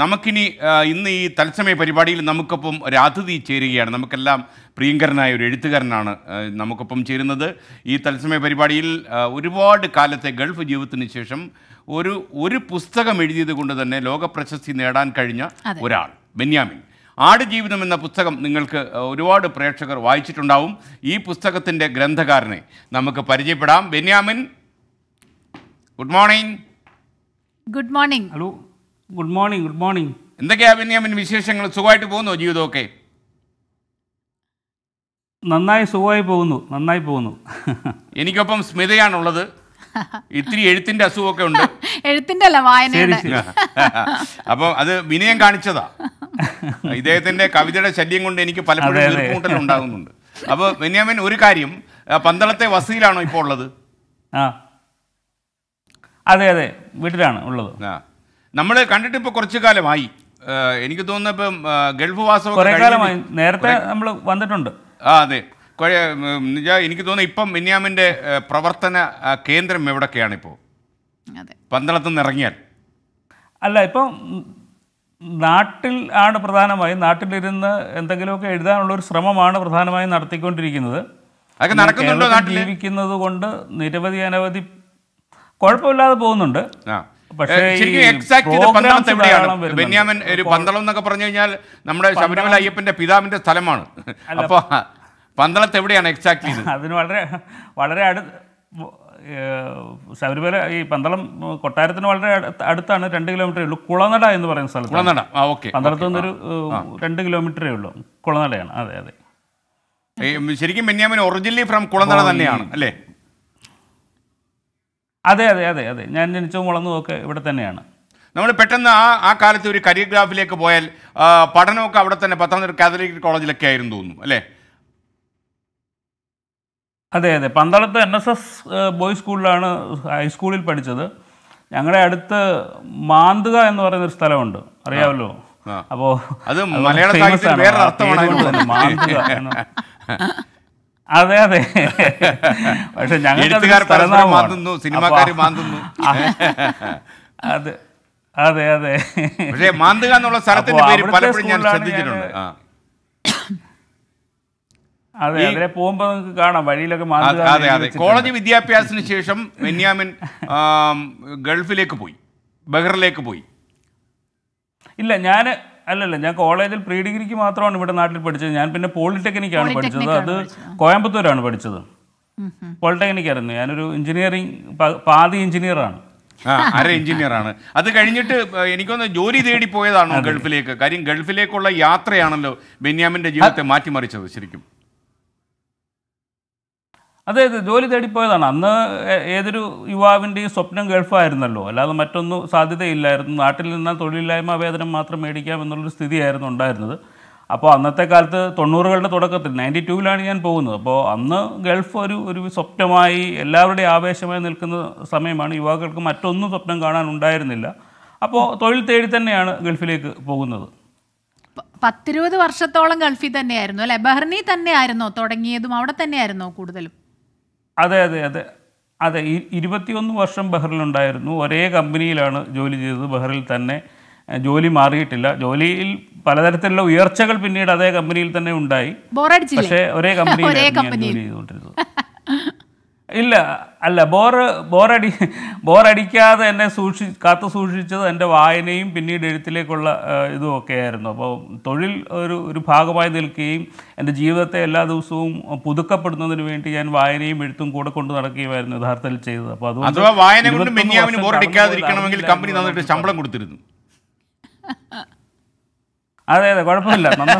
നമുക്കിനി ഇന്ന് ഈ തത്സമയ പരിപാടിയിൽ നമുക്കൊപ്പം ഒരു അതിഥി ചേരുകയാണ് നമുക്കെല്ലാം പ്രിയങ്കരനായ ഒരു എഴുത്തുകാരനാണ് നമുക്കൊപ്പം ചേരുന്നത് ഈ തത്സമയ പരിപാടിയിൽ ഒരുപാട് കാലത്തെ ഗൾഫ് ജീവിതത്തിന് ശേഷം ഒരു ഒരു പുസ്തകം എഴുതിയത് കൊണ്ട് തന്നെ ലോക പ്രശസ്തി നേടാൻ കഴിഞ്ഞ ഒരാൾ ബെന്യാമിൻ ആട് ജീവിതം എന്ന പുസ്തകം നിങ്ങൾക്ക് ഒരുപാട് പ്രേക്ഷകർ വായിച്ചിട്ടുണ്ടാവും ഈ പുസ്തകത്തിൻ്റെ ഗ്രന്ഥകാരനെ നമുക്ക് പരിചയപ്പെടാം Benyamin good morning good morning hello good morning good morning എന്തൊക്കെയാ ബെന്യാമിൻ വിശേഷങ്ങൾ സുഖമായിട്ട് പോകുന്നു ജീവിതമൊക്കെ നന്നായി സുഖമായി പോകുന്നു നന്നായി പോകുന്നു എനിക്കൊപ്പം സ്മിതയാണുള്ളത് ഇത്തിരി എഴുത്തിന്റെ അസുഖമൊക്കെ ഉണ്ട് എഴുത്തിന്റെ അല്ല വായന അപ്പോൾ അത് വിനയം കാണിച്ചതാ ഇദ്ദേഹത്തിന്റെ കവിതയുടെ ശല്യം കൊണ്ട് എനിക്ക് പലപ്പോഴും കൂട്ടൽ ഉണ്ടാകുന്നുണ്ട് അപ്പോൾ ബെന്യാമിൻ ഒരു കാര്യം പന്തളത്തെ വസതിയിലാണോ ഇപ്പോൾ ഉള്ളത് അതെ അതെ വീട്ടിലാണ് ഉള്ളത് ആ നമ്മൾ കണ്ടിട്ട് ഇപ്പൊ കുറച്ചു കാലമായി എനിക്ക് തോന്നുന്നു ഇപ്പം ഗൾഫ് വാസമായി നേരത്തെ നമ്മൾ വന്നിട്ടുണ്ട് ആ അതെ എനിക്ക് തോന്നുന്നു ഇപ്പം മിന്യാമിൻ്റെ പ്രവർത്തന കേന്ദ്രം എവിടൊക്കെയാണ് ഇപ്പോൾ പന്തളത്ത് നിന്ന് ഇറങ്ങിയാൽ അല്ല ഇപ്പം നാട്ടിൽ ആണ് പ്രധാനമായും നാട്ടിലിരുന്ന് എന്തെങ്കിലുമൊക്കെ എഴുതാനുള്ള ഒരു ശ്രമമാണ് പ്രധാനമായും നടത്തിക്കൊണ്ടിരിക്കുന്നത് ജീവിക്കുന്നത് കൊണ്ട് നിരവധി അനവധി കുഴപ്പമില്ലാതെ പോകുന്നുണ്ട് ബെന്യാമൻ ഒരു പന്തളം എന്നൊക്കെ പറഞ്ഞു കഴിഞ്ഞാൽ നമ്മുടെ ശബരിമല അയ്യപ്പന്റെ പിതാവിന്റെ സ്ഥലമാണ് അപ്പൊ പന്തളത്ത് എവിടെയാണ് എക്സാക്ട്ലി അതിന് വളരെ വളരെ അടുത്ത് ശബരിമല ഈ പന്തളം കൊട്ടാരത്തിന് വളരെ അടുത്താണ് രണ്ട് കിലോമീറ്റർ ഉള്ളൂ കുളനട എന്ന് പറയുന്ന സ്ഥലത്ത് കുളനട ഓക്കെ പന്തളത്ത് നിന്നൊരു രണ്ട് കിലോമീറ്ററേ ഉള്ളൂ കുളനടയാണ് അതെ അതെ ശരിക്കും ബെന്യാമിൻ ഒറിജിനലി ഫ്രം കുളനട തന്നെയാണ് അല്ലേ അതെ അതെ അതെ അതെ ഞാൻ ജനിച്ചതും വളർന്നതും ഒക്കെ ഇവിടെ തന്നെയാണ് നമ്മൾ പെട്ടെന്ന് ആ ആ കാലത്ത് ഒരു കരിയോഗ്രാഫിലേക്ക് പോയാൽ പഠനമൊക്കെ അവിടെ തന്നെ പത്തനംതിട്ട കാതലിക് കോളേജിലൊക്കെ ആയിരുന്നു തോന്നുന്നു അല്ലേ അതെ അതെ പന്തളത്ത് എൻ എസ് എസ് ബോയ്സ് സ്കൂളിലാണ് ഹൈസ്കൂളിൽ പഠിച്ചത് ഞങ്ങളുടെ അടുത്ത് മാന്തുക എന്ന് പറയുന്ന ഒരു സ്ഥലമുണ്ട് അറിയാമല്ലോ അപ്പോ അത് മലയാള മാന്തുക അതെ അതെ പക്ഷെ ഞങ്ങൾ സിനിമാക്കാർ മാന്തുന്നു അതെ അതെ അതെ പക്ഷേ മാന്തുക എന്നുള്ള സ്ഥലത്തിന്റെ പേര് പലപ്പോഴും ഞാൻ ശ്രദ്ധിച്ചിട്ടുണ്ട് അതെ അതിലെ പോകുമ്പോൾ നിങ്ങൾക്ക് കാണാം വഴിയിലൊക്കെ അതെ അതെ കോളേജ് വിദ്യാഭ്യാസത്തിന് ശേഷം ബെന്യാമിൻ ഗൾഫിലേക്ക് പോയി ബഹറിലേക്ക് പോയി ഇല്ല ഞാൻ അല്ലല്ല ഞാൻ കോളേജിൽ പ്രീ ഡിഗ്രിക്ക് മാത്രമാണ് ഇവിടെ നാട്ടിൽ പഠിച്ചത് ഞാൻ പിന്നെ പോളിടെക്നിക്കാണ് പഠിച്ചത് അത് കോയമ്പത്തൂരാണ് പഠിച്ചത് പോളിടെക്നിക് ആയിരുന്നു ഞാനൊരു എഞ്ചിനീയറിംഗ് പാതി എഞ്ചിനീയറാണ് അര എഞ്ചിനീയറാണ് അത് കഴിഞ്ഞിട്ട് എനിക്കൊന്ന് ജോലി തേടി പോയതാണോ ഗൾഫിലേക്ക് കാര്യം ഗൾഫിലേക്കുള്ള യാത്രയാണല്ലോ ബെന്യാമിന്റെ ജീവിതത്തെ മാറ്റിമറിച്ചത് ശരിക്കും അതെ അതെ ജോലി തേടിപ്പോയതാണ് അന്ന് ഏതൊരു യുവാവിൻ്റെയും സ്വപ്നം ഗൾഫായിരുന്നല്ലോ അല്ലാതെ മറ്റൊന്നും സാധ്യതയില്ലായിരുന്നു നാട്ടിൽ നിന്നാൽ തൊഴിലില്ലായ്മ വേതനം മാത്രം മേടിക്കാം എന്നുള്ളൊരു സ്ഥിതിയായിരുന്നു ഉണ്ടായിരുന്നത് അപ്പോൾ അന്നത്തെ കാലത്ത് തൊണ്ണൂറുകളുടെ തുടക്കത്തിൽ നയൻറ്റി ടൂവിലാണ് ഞാൻ പോകുന്നത് അപ്പോൾ അന്ന് ഗൾഫ് ഒരു ഒരു സ്വപ്നമായി എല്ലാവരുടെയും ആവേശമായി നിൽക്കുന്ന സമയമാണ് യുവാക്കൾക്ക് മറ്റൊന്നും സ്വപ്നം കാണാൻ ഉണ്ടായിരുന്നില്ല അപ്പോൾ തൊഴിൽ തേടി തന്നെയാണ് ഗൾഫിലേക്ക് പോകുന്നത് പത്തിരുപത് വർഷത്തോളം ഗൾഫിൽ തന്നെയായിരുന്നു അല്ലെ ബഹ്റിനി തന്നെയായിരുന്നോ തുടങ്ങിയതും അവിടെ തന്നെയായിരുന്നോ കൂടുതലും അതെ അതെ അതെ അതെ ഇരുപത്തിയൊന്ന് വർഷം ഉണ്ടായിരുന്നു ഒരേ കമ്പനിയിലാണ് ജോലി ചെയ്തത് ബഹ്റിൽ തന്നെ ജോലി മാറിയിട്ടില്ല ജോലിയിൽ പലതരത്തിലുള്ള ഉയർച്ചകൾ പിന്നീട് അതേ കമ്പനിയിൽ തന്നെ ഉണ്ടായി പക്ഷേ ഒരേ കമ്പനിയിലാണ് ജോലി ചെയ്തുകൊണ്ടിരുന്നത് ഇല്ല അല്ല ബോറ് ബോറടി ബോറടിക്കാതെ എന്നെ സൂക്ഷി കാത്തു സൂക്ഷിച്ചത് എൻ്റെ വായനയും പിന്നീട് എഴുത്തിലേക്കുള്ള ഇതും ആയിരുന്നു അപ്പോൾ തൊഴിൽ ഒരു ഒരു ഭാഗമായി നിൽക്കുകയും എൻ്റെ ജീവിതത്തെ എല്ലാ ദിവസവും പുതുക്കപ്പെടുന്നതിന് വേണ്ടി ഞാൻ വായനയും എഴുത്തും കൂടെ കൊണ്ട് നടക്കുകയായിരുന്നു യഥാർത്ഥത്തിൽ ചെയ്തത് അപ്പോൾ അതുകൊണ്ട് വായന കൊണ്ട് ബോറടിക്കാതിരിക്കണമെങ്കിൽ കമ്പനി നന്നായിട്ട് ശമ്പളം കൊടുത്തിരുന്നു അതെ അതെ കുഴപ്പമില്ല നല്ല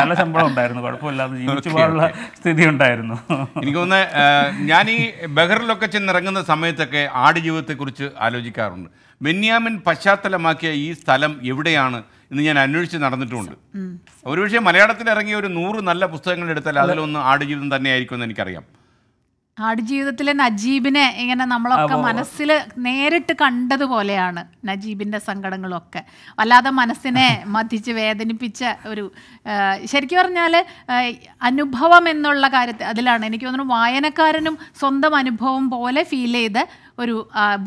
നല്ല ശമ്പളം ഉണ്ടായിരുന്നു കുഴപ്പമില്ലാതെ ജീവിച്ചു പോകാനുള്ള സ്ഥിതി ഉണ്ടായിരുന്നു എനിക്ക് തോന്നുന്നത് ഞാൻ ഈ ബഹറിലൊക്കെ ചെന്നിറങ്ങുന്ന സമയത്തൊക്കെ ആടുജീവിതത്തെക്കുറിച്ച് ആലോചിക്കാറുണ്ട് ബെന്യാമിൻ പശ്ചാത്തലമാക്കിയ ഈ സ്ഥലം എവിടെയാണ് എന്ന് ഞാൻ അന്വേഷിച്ച് നടന്നിട്ടുണ്ട് ഒരുപക്ഷെ മലയാളത്തിൽ ഇറങ്ങിയ ഒരു നൂറ് നല്ല പുസ്തകങ്ങൾ എടുത്താൽ അതിലൊന്ന് ആടുജീവിതം എന്ന് എനിക്കറിയാം ആടുജീവിതത്തിലെ നജീബിനെ ഇങ്ങനെ നമ്മളൊക്കെ മനസ്സിൽ നേരിട്ട് കണ്ടതുപോലെയാണ് നജീബിന്റെ സങ്കടങ്ങളൊക്കെ വല്ലാതെ മനസ്സിനെ മതിച്ച് വേദനിപ്പിച്ച ഒരു ശരിക്കും പറഞ്ഞാൽ അനുഭവം എന്നുള്ള കാര്യത്തിൽ അതിലാണ് എനിക്ക് തോന്നുന്നു വായനക്കാരനും സ്വന്തം അനുഭവം പോലെ ഫീൽ ചെയ്ത ഒരു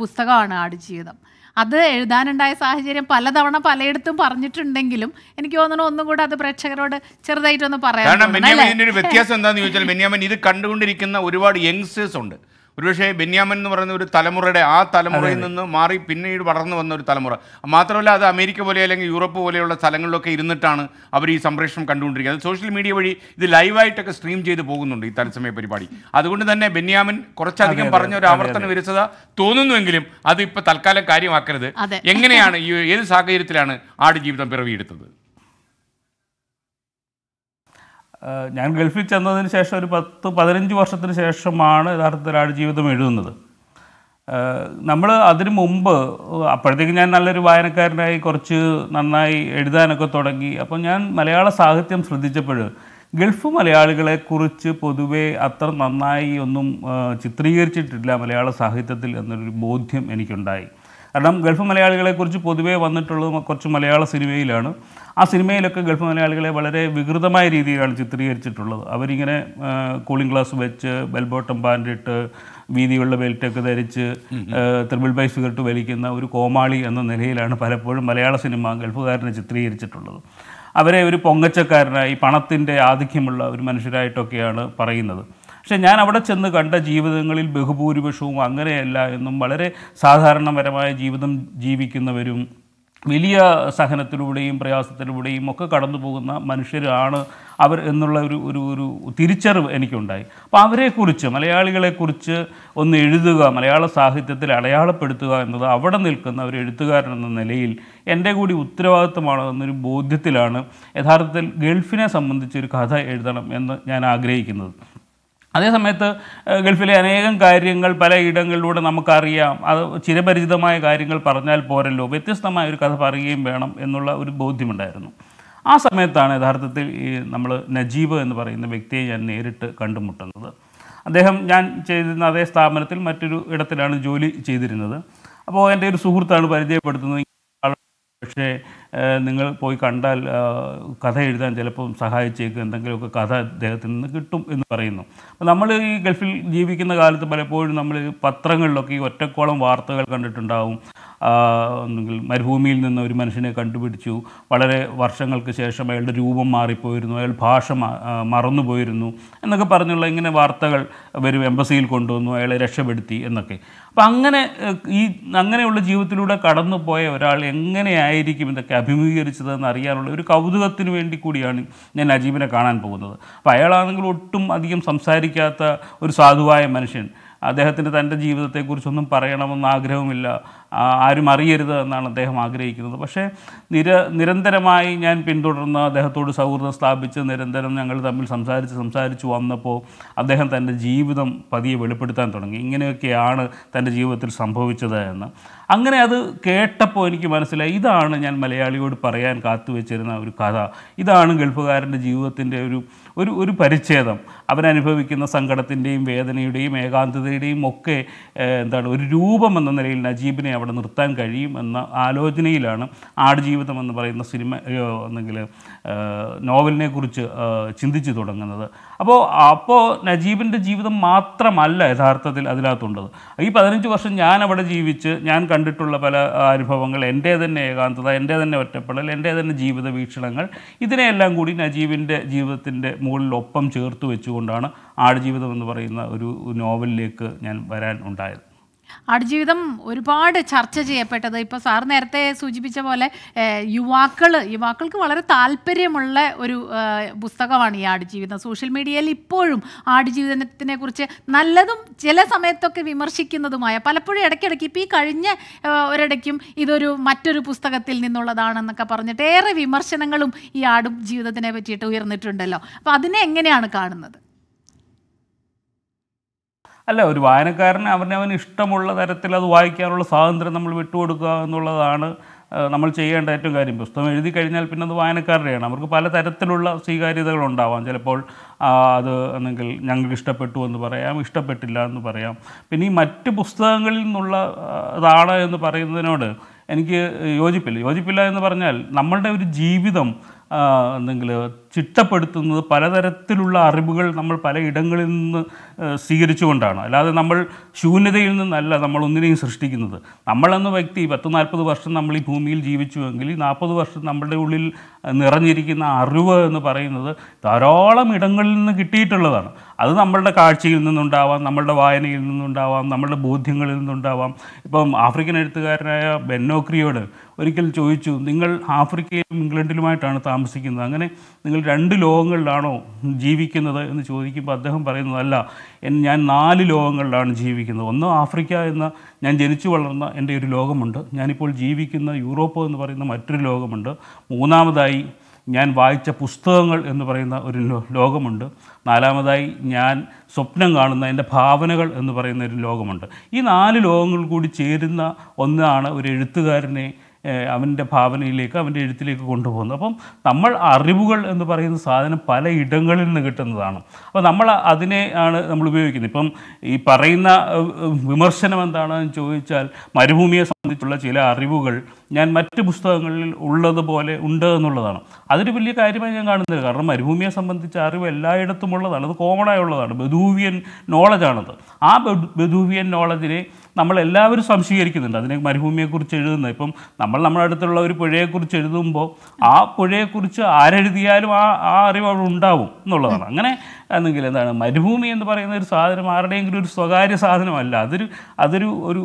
പുസ്തകമാണ് ആടുജീവിതം അത് എഴുതാനുണ്ടായ സാഹചര്യം പലതവണ പലയിടത്തും പറഞ്ഞിട്ടുണ്ടെങ്കിലും എനിക്ക് തോന്നുന്നു ഒന്നും കൂടെ അത് പ്രേക്ഷകരോട് ചെറുതായിട്ടൊന്ന് പറയാം കാരണം ഒരു വ്യത്യാസം എന്താണെന്ന് ചോദിച്ചാൽ ബെന്യാമിൻ ഇത് കണ്ടുകൊണ്ടിരിക്കുന്ന ഒരുപാട് യങ്സ്റ്റേഴ്സ് ഉണ്ട് ഒരുപക്ഷേ ബെന്യാമൻ എന്ന് പറയുന്ന ഒരു തലമുറയുടെ ആ തലമുറയിൽ നിന്ന് മാറി പിന്നീട് വളർന്നു വന്ന ഒരു തലമുറ മാത്രമല്ല അത് അമേരിക്ക പോലെ അല്ലെങ്കിൽ യൂറോപ്പ് പോലെയുള്ള സ്ഥലങ്ങളിലൊക്കെ ഇരുന്നിട്ടാണ് അവർ ഈ സംപ്രേഷണം കണ്ടുകൊണ്ടിരിക്കുന്നത് അത് സോഷ്യൽ മീഡിയ വഴി ഇത് ലൈവായിട്ടൊക്കെ സ്ട്രീം ചെയ്ത് പോകുന്നുണ്ട് ഈ തത്സമയ പരിപാടി അതുകൊണ്ട് തന്നെ ബെന്യാമൻ കുറച്ചധികം പറഞ്ഞ ഒരു ആവർത്തന വിരസത തോന്നുന്നുവെങ്കിലും അത് ഇപ്പോൾ തൽക്കാലം കാര്യമാക്കരുത് എങ്ങനെയാണ് ഈ ഏത് സാഹചര്യത്തിലാണ് ആട് ജീവിതം പിറവിയെടുത്തത് ഞാൻ ഗൾഫിൽ ചെന്നതിന് ശേഷം ഒരു പത്ത് പതിനഞ്ച് വർഷത്തിന് ശേഷമാണ് യഥാർത്ഥത്തിൽ ആടുജീവിതം എഴുതുന്നത് നമ്മൾ അതിനു മുമ്പ് അപ്പോഴത്തേക്ക് ഞാൻ നല്ലൊരു വായനക്കാരനായി കുറച്ച് നന്നായി എഴുതാനൊക്കെ തുടങ്ങി അപ്പം ഞാൻ മലയാള സാഹിത്യം ശ്രദ്ധിച്ചപ്പോൾ ഗൾഫ് മലയാളികളെ കുറിച്ച് പൊതുവെ അത്ര നന്നായി ഒന്നും ചിത്രീകരിച്ചിട്ടില്ല മലയാള സാഹിത്യത്തിൽ എന്നൊരു ബോധ്യം എനിക്കുണ്ടായി കാരണം ഗൾഫ് മലയാളികളെക്കുറിച്ച് പൊതുവേ വന്നിട്ടുള്ളത് കുറച്ച് മലയാള സിനിമയിലാണ് ആ സിനിമയിലൊക്കെ ഗൾഫ് മലയാളികളെ വളരെ വികൃതമായ രീതിയിലാണ് ചിത്രീകരിച്ചിട്ടുള്ളത് അവരിങ്ങനെ കൂളിംഗ് ഗ്ലാസ് വെച്ച് ബെൽബോട്ടം പാൻറ്റിട്ട് വീതിയുള്ള ബെൽറ്റൊക്കെ ധരിച്ച് ത്രിബിൾ ബൈ സിഗരറ്റ് വലിക്കുന്ന ഒരു കോമാളി എന്ന നിലയിലാണ് പലപ്പോഴും മലയാള സിനിമ ഗൾഫുകാരനെ ചിത്രീകരിച്ചിട്ടുള്ളത് അവരെ ഒരു പൊങ്ങച്ചക്കാരനായി പണത്തിൻ്റെ ആധിക്യമുള്ള ഒരു മനുഷ്യരായിട്ടൊക്കെയാണ് പറയുന്നത് പക്ഷേ ഞാൻ അവിടെ ചെന്ന് കണ്ട ജീവിതങ്ങളിൽ ബഹുഭൂരിപക്ഷവും അങ്ങനെയല്ല എന്നും വളരെ സാധാരണപരമായ ജീവിതം ജീവിക്കുന്നവരും വലിയ സഹനത്തിലൂടെയും പ്രയാസത്തിലൂടെയും ഒക്കെ കടന്നു പോകുന്ന മനുഷ്യരാണ് അവർ എന്നുള്ള ഒരു ഒരു ഒരു തിരിച്ചറിവ് എനിക്കുണ്ടായി അപ്പോൾ അവരെക്കുറിച്ച് മലയാളികളെക്കുറിച്ച് ഒന്ന് എഴുതുക മലയാള സാഹിത്യത്തിൽ അടയാളപ്പെടുത്തുക എന്നത് അവിടെ നിൽക്കുന്ന ഒരു എഴുത്തുകാരൻ എന്ന നിലയിൽ എൻ്റെ കൂടി ഉത്തരവാദിത്തമാണ് എന്നൊരു ബോധ്യത്തിലാണ് യഥാർത്ഥത്തിൽ ഗൾഫിനെ സംബന്ധിച്ചൊരു കഥ എഴുതണം എന്ന് ഞാൻ ആഗ്രഹിക്കുന്നത് അതേ സമയത്ത് ഗൾഫിലെ അനേകം കാര്യങ്ങൾ പല ഇടങ്ങളിലൂടെ നമുക്കറിയാം അത് ചിരപരിചിതമായ കാര്യങ്ങൾ പറഞ്ഞാൽ പോരല്ലോ വ്യത്യസ്തമായ ഒരു കഥ പറയുകയും വേണം എന്നുള്ള ഒരു ബോധ്യമുണ്ടായിരുന്നു ആ സമയത്താണ് യഥാർത്ഥത്തിൽ ഈ നമ്മൾ നജീബ് എന്ന് പറയുന്ന വ്യക്തിയെ ഞാൻ നേരിട്ട് കണ്ടുമുട്ടുന്നത് അദ്ദേഹം ഞാൻ ചെയ്തിരുന്ന അതേ സ്ഥാപനത്തിൽ മറ്റൊരു ഇടത്തിലാണ് ജോലി ചെയ്തിരുന്നത് അപ്പോൾ എൻ്റെ ഒരു സുഹൃത്താണ് പരിചയപ്പെടുത്തുന്നത് പക്ഷേ നിങ്ങൾ പോയി കണ്ടാൽ കഥ എഴുതാൻ ചിലപ്പം സഹായിച്ചേക്ക് എന്തെങ്കിലുമൊക്കെ കഥ അദ്ദേഹത്തിൽ നിന്ന് കിട്ടും എന്ന് പറയുന്നു അപ്പോൾ നമ്മൾ ഈ ഗൾഫിൽ ജീവിക്കുന്ന കാലത്ത് പലപ്പോഴും നമ്മൾ പത്രങ്ങളിലൊക്കെ ഈ ഒറ്റക്കോളം വാർത്തകൾ കണ്ടിട്ടുണ്ടാവും ഒന്നുകിൽ മരുഭൂമിയിൽ നിന്ന് ഒരു മനുഷ്യനെ കണ്ടുപിടിച്ചു വളരെ വർഷങ്ങൾക്ക് ശേഷം അയാളുടെ രൂപം മാറിപ്പോയിരുന്നു അയാൾ ഭാഷ മറന്നുപോയിരുന്നു എന്നൊക്കെ പറഞ്ഞുള്ള ഇങ്ങനെ വാർത്തകൾ വരും എംബസിയിൽ കൊണ്ടുവന്നു അയാളെ രക്ഷപ്പെടുത്തി എന്നൊക്കെ അപ്പം അങ്ങനെ ഈ അങ്ങനെയുള്ള ജീവിതത്തിലൂടെ കടന്നു പോയ ഒരാൾ എങ്ങനെയായിരിക്കും ഇതൊക്കെ അഭിമുഖീകരിച്ചതെന്ന് അറിയാനുള്ള ഒരു കൗതുകത്തിന് വേണ്ടി കൂടിയാണ് ഞാൻ അജീബിനെ കാണാൻ പോകുന്നത് അപ്പോൾ അയാളാണെങ്കിൽ ഒട്ടും അധികം സംസാരിക്കാത്ത ഒരു സാധുവായ മനുഷ്യൻ അദ്ദേഹത്തിന് തൻ്റെ ജീവിതത്തെക്കുറിച്ചൊന്നും പറയണമെന്ന് ആഗ്രഹമില്ല ആരും അറിയരുത് എന്നാണ് അദ്ദേഹം ആഗ്രഹിക്കുന്നത് പക്ഷേ നിര നിരന്തരമായി ഞാൻ പിന്തുടർന്ന് അദ്ദേഹത്തോട് സൗഹൃദം സ്ഥാപിച്ച് നിരന്തരം ഞങ്ങൾ തമ്മിൽ സംസാരിച്ച് സംസാരിച്ച് വന്നപ്പോൾ അദ്ദേഹം തൻ്റെ ജീവിതം പതിയെ വെളിപ്പെടുത്താൻ തുടങ്ങി ഇങ്ങനെയൊക്കെയാണ് തൻ്റെ ജീവിതത്തിൽ സംഭവിച്ചത് എന്ന് അങ്ങനെ അത് കേട്ടപ്പോൾ എനിക്ക് മനസ്സിലായി ഇതാണ് ഞാൻ മലയാളിയോട് പറയാൻ കാത്തുവെച്ചിരുന്ന ഒരു കഥ ഇതാണ് ഗൾഫുകാരൻ്റെ ജീവിതത്തിൻ്റെ ഒരു ഒരു ഒരു പരിച്ഛേദം അവരനുഭവിക്കുന്ന സങ്കടത്തിൻ്റെയും വേദനയുടെയും ഏകാന്തതയുടെയും ഒക്കെ എന്താണ് ഒരു രൂപം എന്ന നിലയിൽ നജീബിനെ അവിടെ നിർത്താൻ കഴിയും എന്ന ആലോചനയിലാണ് ആടുജീവിതം എന്ന് പറയുന്ന സിനിമ അല്ലെങ്കിൽ നോവലിനെ കുറിച്ച് ചിന്തിച്ചു തുടങ്ങുന്നത് അപ്പോൾ അപ്പോൾ നജീബിൻ്റെ ജീവിതം മാത്രമല്ല യഥാർത്ഥത്തിൽ അതിനകത്തുണ്ടത് ഈ പതിനഞ്ച് വർഷം ഞാൻ അവിടെ ജീവിച്ച് ഞാൻ കണ്ടിട്ടുള്ള പല അനുഭവങ്ങൾ എൻ്റെ തന്നെ ഏകാന്തത എൻ്റെ തന്നെ ഒറ്റപ്പെടൽ എൻ്റെ തന്നെ ജീവിത വീക്ഷണങ്ങൾ ഇതിനെയെല്ലാം കൂടി നജീബിൻ്റെ ജീവിതത്തിൻ്റെ മുകളിൽ ഒപ്പം ചേർത്ത് വെച്ചുകൊണ്ടാണ് ആടുജീവിതം എന്ന് പറയുന്ന ഒരു നോവലിലേക്ക് ഞാൻ വരാൻ ഉണ്ടായത് ആടുജീവിതം ഒരുപാട് ചർച്ച ചെയ്യപ്പെട്ടത് ഇപ്പോൾ സാർ നേരത്തെ സൂചിപ്പിച്ച പോലെ യുവാക്കൾ യുവാക്കൾക്ക് വളരെ താല്പര്യമുള്ള ഒരു പുസ്തകമാണ് ഈ ആടുജീവിതം സോഷ്യൽ മീഡിയയിൽ ഇപ്പോഴും ആടുജീവിതത്തിനെ കുറിച്ച് നല്ലതും ചില സമയത്തൊക്കെ വിമർശിക്കുന്നതുമായ പലപ്പോഴും ഇടയ്ക്കിടയ്ക്ക് ഇപ്പോൾ ഈ കഴിഞ്ഞ ഒരിടയ്ക്കും ഇതൊരു മറ്റൊരു പുസ്തകത്തിൽ നിന്നുള്ളതാണെന്നൊക്കെ പറഞ്ഞിട്ട് ഏറെ വിമർശനങ്ങളും ഈ ആടും ജീവിതത്തിനെ പറ്റിയിട്ട് ഉയർന്നിട്ടുണ്ടല്ലോ അപ്പോൾ അതിനെ എങ്ങനെയാണ് കാണുന്നത് അല്ല ഒരു വായനക്കാരന് അവനവൻ ഇഷ്ടമുള്ള തരത്തിൽ അത് വായിക്കാനുള്ള സ്വാതന്ത്ര്യം നമ്മൾ വിട്ടുകൊടുക്കുക എന്നുള്ളതാണ് നമ്മൾ ചെയ്യേണ്ട ഏറ്റവും കാര്യം പുസ്തകം എഴുതി കഴിഞ്ഞാൽ പിന്നെ അത് വായനക്കാരുടെയാണ് അവർക്ക് പല തരത്തിലുള്ള സ്വീകാര്യതകൾ ഉണ്ടാവാം ചിലപ്പോൾ അത് എന്നെങ്കിൽ ഞങ്ങൾക്ക് ഇഷ്ടപ്പെട്ടു എന്ന് പറയാം ഇഷ്ടപ്പെട്ടില്ല എന്ന് പറയാം പിന്നെ ഈ മറ്റ് പുസ്തകങ്ങളിൽ നിന്നുള്ള ഇതാണ് എന്ന് പറയുന്നതിനോട് എനിക്ക് യോജിപ്പില്ല യോജിപ്പില്ല എന്ന് പറഞ്ഞാൽ നമ്മളുടെ ഒരു ജീവിതം എന്തെങ്കിലും ചിട്ടപ്പെടുത്തുന്നത് പലതരത്തിലുള്ള അറിവുകൾ നമ്മൾ പല ഇടങ്ങളിൽ നിന്ന് സ്വീകരിച്ചുകൊണ്ടാണ് അല്ലാതെ നമ്മൾ ശൂന്യതയിൽ നിന്നല്ല നമ്മൾ ഒന്നിനെയും സൃഷ്ടിക്കുന്നത് നമ്മളെന്ന വ്യക്തി പത്ത് നാൽപ്പത് വർഷം നമ്മൾ ഈ ഭൂമിയിൽ ജീവിച്ചുവെങ്കിൽ ഈ നാൽപ്പത് വർഷം നമ്മുടെ ഉള്ളിൽ നിറഞ്ഞിരിക്കുന്ന അറിവ് എന്ന് പറയുന്നത് ധാരാളം ഇടങ്ങളിൽ നിന്ന് കിട്ടിയിട്ടുള്ളതാണ് അത് നമ്മളുടെ കാഴ്ചയിൽ നിന്നുണ്ടാവാം നമ്മളുടെ വായനയിൽ നിന്നുണ്ടാവാം നമ്മളുടെ ബോധ്യങ്ങളിൽ നിന്നുണ്ടാവാം ഇപ്പം ആഫ്രിക്കൻ എഴുത്തുകാരനായ ബെന്നോക്രിയോട് ഒരിക്കൽ ചോദിച്ചു നിങ്ങൾ ആഫ്രിക്കയിലും ഇംഗ്ലണ്ടിലുമായിട്ടാണ് താമസിക്കുന്നത് അങ്ങനെ നിങ്ങൾ രണ്ട് ലോകങ്ങളിലാണോ ജീവിക്കുന്നത് എന്ന് ചോദിക്കുമ്പോൾ അദ്ദേഹം പറയുന്നതല്ല ഞാൻ നാല് ലോകങ്ങളിലാണ് ജീവിക്കുന്നത് ഒന്ന് ആഫ്രിക്ക എന്ന ഞാൻ ജനിച്ചു വളർന്ന എൻ്റെ ഒരു ലോകമുണ്ട് ഞാനിപ്പോൾ ജീവിക്കുന്ന യൂറോപ്പ് എന്ന് പറയുന്ന മറ്റൊരു ലോകമുണ്ട് മൂന്നാമതായി ഞാൻ വായിച്ച പുസ്തകങ്ങൾ എന്ന് പറയുന്ന ഒരു ലോകമുണ്ട് നാലാമതായി ഞാൻ സ്വപ്നം കാണുന്ന എൻ്റെ ഭാവനകൾ എന്ന് പറയുന്ന ഒരു ലോകമുണ്ട് ഈ നാല് ലോകങ്ങൾ കൂടി ചേരുന്ന ഒന്നാണ് ഒരു എഴുത്തുകാരനെ അവൻ്റെ ഭാവനയിലേക്ക് അവൻ്റെ എഴുത്തിലേക്ക് കൊണ്ടുപോകുന്നു അപ്പം നമ്മൾ അറിവുകൾ എന്ന് പറയുന്ന സാധനം പല ഇടങ്ങളിൽ നിന്ന് കിട്ടുന്നതാണ് അപ്പോൾ നമ്മൾ അതിനെ ആണ് നമ്മൾ ഉപയോഗിക്കുന്നത് ഇപ്പം ഈ പറയുന്ന വിമർശനം എന്താണെന്ന് ചോദിച്ചാൽ മരുഭൂമിയെ സംബന്ധിച്ചുള്ള ചില അറിവുകൾ ഞാൻ മറ്റ് പുസ്തകങ്ങളിൽ ഉള്ളതുപോലെ ഉണ്ട് എന്നുള്ളതാണ് അതൊരു വലിയ കാര്യമായി ഞാൻ കാണുന്നില്ല കാരണം മരുഭൂമിയെ സംബന്ധിച്ച അറിവ് എല്ലായിടത്തും ഉള്ളതാണ് അത് കോമൺ ആയുള്ളതാണ് ബദൂവിയൻ നോളജാണത് ആ ബദൂവിയൻ നോളജിനെ നമ്മൾ എല്ലാവരും സംശീകരിക്കുന്നുണ്ട് അതിനെ മരുഭൂമിയെക്കുറിച്ച് എഴുതുന്നത് ഇപ്പം നമ്മൾ നമ്മുടെ അടുത്തുള്ള ഒരു പുഴയെക്കുറിച്ച് എഴുതുമ്പോൾ ആ പുഴയെക്കുറിച്ച് ആരെഴുതിയാലും ആ ആ അറിവ് അവിടെ ഉണ്ടാവും എന്നുള്ളതാണ് അങ്ങനെ അല്ലെങ്കിൽ എന്താണ് മരുഭൂമി എന്ന് പറയുന്ന ഒരു സാധനം ആരുടെയെങ്കിലും ഒരു സ്വകാര്യ സാധനമല്ല അതൊരു അതൊരു ഒരു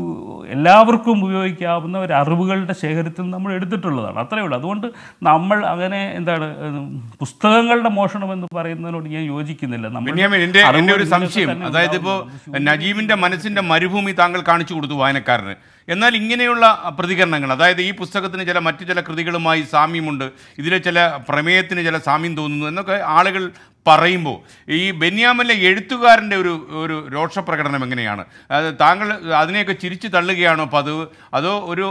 എല്ലാവർക്കും ഉപയോഗിക്കാവുന്ന ഒരു അറിവുകളുടെ ശേഖരത്തിൽ നമ്മൾ എടുത്തിട്ടുള്ളതാണ് അത്രയേ ഉള്ളൂ അതുകൊണ്ട് നമ്മൾ അങ്ങനെ എന്താണ് പുസ്തകങ്ങളുടെ മോഷണം എന്ന് പറയുന്നതിനോട് ഞാൻ യോജിക്കുന്നില്ല നമ്മൾ ഒരു സംശയം അതായത് ഇപ്പോൾ നജീബിന്റെ മനസ്സിന്റെ മരുഭൂമി താങ്കൾ കാണിച്ചു കൊടുത്തു വായനക്കാരന് എന്നാൽ ഇങ്ങനെയുള്ള പ്രതികരണങ്ങൾ അതായത് ഈ പുസ്തകത്തിന് ചില മറ്റു ചില കൃതികളുമായി സാമ്യമുണ്ട് ഇതിലെ ചില പ്രമേയത്തിന് ചില സാമ്യം തോന്നുന്നു എന്നൊക്കെ ആളുകൾ പറയുമ്പോൾ ഈ ബെന്യാമിലെ എഴുത്തുകാരൻ്റെ ഒരു ഒരു രോഷപ്രകടനം എങ്ങനെയാണ് അത് താങ്കൾ അതിനെയൊക്കെ ചിരിച്ചു തള്ളുകയാണോ പതിവ് അതോ ഒരു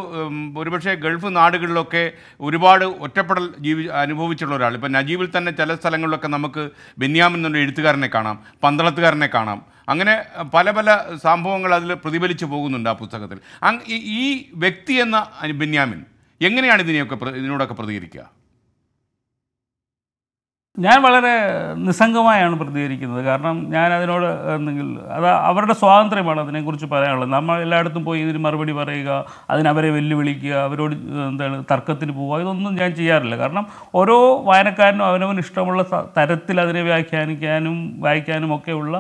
ഒരുപക്ഷെ ഗൾഫ് നാടുകളിലൊക്കെ ഒരുപാട് ഒറ്റപ്പെടൽ ജീവി അനുഭവിച്ചുള്ള ഒരാൾ ഇപ്പം നജീബിൽ തന്നെ ചില സ്ഥലങ്ങളിലൊക്കെ നമുക്ക് ബെന്യാമിൻ എന്നൊരു എഴുത്തുകാരനെ കാണാം പന്തളത്തുകാരനെ കാണാം അങ്ങനെ പല പല സംഭവങ്ങൾ അതിൽ പ്രതിഫലിച്ചു പോകുന്നുണ്ട് ആ പുസ്തകത്തിൽ ഈ വ്യക്തി എന്ന ബെന്യാമിൻ എങ്ങനെയാണ് ഇതിനെയൊക്കെ ഇതിനോടൊക്കെ പ്രതികരിക്കുക ഞാൻ വളരെ നിസ്സംഗമായാണ് പ്രതികരിക്കുന്നത് കാരണം ഞാൻ അതിനോട് എന്തെങ്കിൽ അത് അവരുടെ സ്വാതന്ത്ര്യമാണ് അതിനെക്കുറിച്ച് പറയാനുള്ളത് നമ്മൾ എല്ലായിടത്തും പോയി ഇതിന് മറുപടി പറയുക അതിനവരെ വെല്ലുവിളിക്കുക അവരോട് എന്താണ് തർക്കത്തിന് പോവുക ഇതൊന്നും ഞാൻ ചെയ്യാറില്ല കാരണം ഓരോ വായനക്കാരനും അവനവന് ഇഷ്ടമുള്ള തരത്തിൽ അതിനെ വ്യാഖ്യാനിക്കാനും വായിക്കാനും ഒക്കെയുള്ള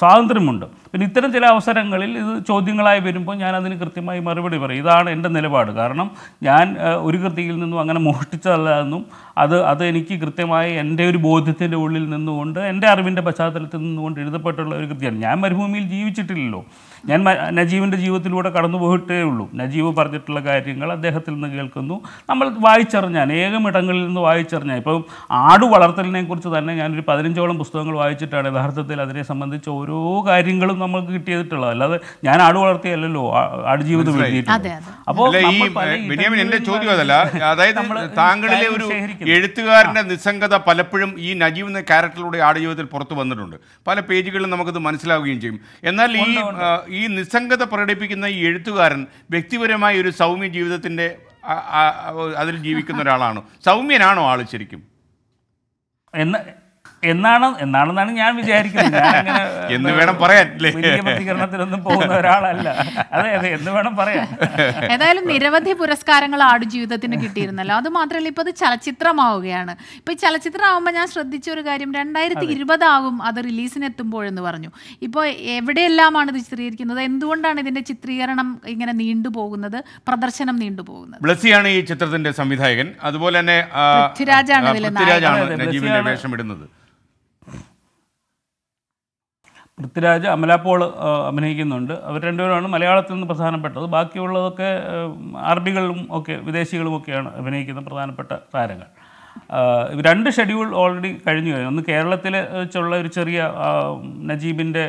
സ്വാതന്ത്ര്യമുണ്ട് പിന്നെ ഇത്തരം ചില അവസരങ്ങളിൽ ഇത് ചോദ്യങ്ങളായി വരുമ്പോൾ ഞാൻ അതിന് കൃത്യമായി മറുപടി പറയും ഇതാണ് എൻ്റെ നിലപാട് കാരണം ഞാൻ ഒരു കൃതിയിൽ നിന്നും അങ്ങനെ മോഷ്ടിച്ചതല്ല എന്നും അത് അത് എനിക്ക് കൃത്യമായി എൻ്റെ ഒരു ബോധ്യത്തിൻ്റെ ഉള്ളിൽ നിന്നുകൊണ്ട് എൻ്റെ അറിവിൻ്റെ പശ്ചാത്തലത്തിൽ നിന്നുകൊണ്ട് എഴുതപ്പെട്ടുള്ള ഒരു കൃതിയാണ് ഞാൻ മരുഭൂമിയിൽ ജീവിച്ചിട്ടില്ലല്ലോ ഞാൻ നജീബിൻ്റെ ജീവിതത്തിലൂടെ കടന്നു പോയിട്ടേ ഉള്ളൂ നജീബ് പറഞ്ഞിട്ടുള്ള കാര്യങ്ങൾ അദ്ദേഹത്തിൽ നിന്ന് കേൾക്കുന്നു നമ്മൾ വായിച്ചറിഞ്ഞാൽ ഏകം ഇടങ്ങളിൽ നിന്ന് വായിച്ചറിഞ്ഞാൽ ഇപ്പം ആട് വളർത്തലിനെ കുറിച്ച് തന്നെ ഞാനൊരു പതിനഞ്ചോളം പുസ്തകങ്ങൾ വായിച്ചിട്ടാണ് യഥാർത്ഥത്തിൽ അതിനെ സംബന്ധിച്ച് ഓരോ കാര്യങ്ങളും നമ്മൾക്ക് കിട്ടിയതിട്ടുള്ള അല്ലാതെ ഞാൻ ആട് വളർത്തിയല്ലോ ആട് ജീവിതം അപ്പോൾ ഈ ചോദ്യം അതല്ല അതായത് താങ്കളിലെ ഒരു എഴുത്തുകാരന്റെ നിസ്സംഗത പലപ്പോഴും ഈ നജീവ് എന്ന ക്യാരക്ടറിലൂടെ ജീവിതത്തിൽ പുറത്തു വന്നിട്ടുണ്ട് പല പേജുകളിൽ നമുക്കത് മനസ്സിലാവുകയും ചെയ്യും എന്നാൽ ഈ ഈ നിസ്സംഗത പ്രകടിപ്പിക്കുന്ന ഈ എഴുത്തുകാരൻ വ്യക്തിപരമായ ഒരു സൗമ്യ ജീവിതത്തിന്റെ അതിൽ ജീവിക്കുന്ന ഒരാളാണ് സൗമ്യനാണോ ആള് ശരിക്കും എന്നാ എന്നാണ് എന്നാണെന്നാണ് ഞാൻ വിചാരിക്കുന്നത് എന്ന് വേണം പറയാൻ പ്രതികരണത്തിലൊന്നും പോകുന്ന ഒരാളല്ല അതെ അതെ എന്ന് വേണം പറയാൻ ഏതായാലും നിരവധി പുരസ്കാരങ്ങൾ ജീവിതത്തിന് കിട്ടിയിരുന്നല്ലോ അത് മാത്രമല്ല ഇപ്പൊ അത് ചലച്ചിത്രമാവുകയാണ് ഇപ്പൊ ഈ ചലച്ചിത്രമാവുമ്പോൾ ഞാൻ ശ്രദ്ധിച്ച ഒരു കാര്യം രണ്ടായിരത്തി ഇരുപതാവും അത് റിലീസിനെത്തുമ്പോഴെന്ന് പറഞ്ഞു ഇപ്പൊ എവിടെയെല്ലാമാണ് ഇത് ചിത്രീകരിക്കുന്നത് എന്തുകൊണ്ടാണ് ഇതിന്റെ ചിത്രീകരണം ഇങ്ങനെ നീണ്ടുപോകുന്നത് പ്രദർശനം നീണ്ടുപോകുന്നത് ബ്ലസിയാണ് ഈ ചിത്രത്തിന്റെ സംവിധായകൻ അതുപോലെ തന്നെ ഇടുന്നത് പൃഥ്വിരാജ് അമലാപോൾ അഭിനയിക്കുന്നുണ്ട് അവർ രണ്ടുപേരാണ് മലയാളത്തിൽ നിന്ന് പ്രധാനപ്പെട്ടത് ബാക്കിയുള്ളതൊക്കെ അറബികളും ഒക്കെ വിദേശികളും ഒക്കെയാണ് അഭിനയിക്കുന്ന പ്രധാനപ്പെട്ട താരങ്ങൾ രണ്ട് ഷെഡ്യൂൾ ഓൾറെഡി കഴിഞ്ഞു കഴിഞ്ഞു ഒന്ന് കേരളത്തിൽ വെച്ചുള്ള ഒരു ചെറിയ നജീബിൻ്റെ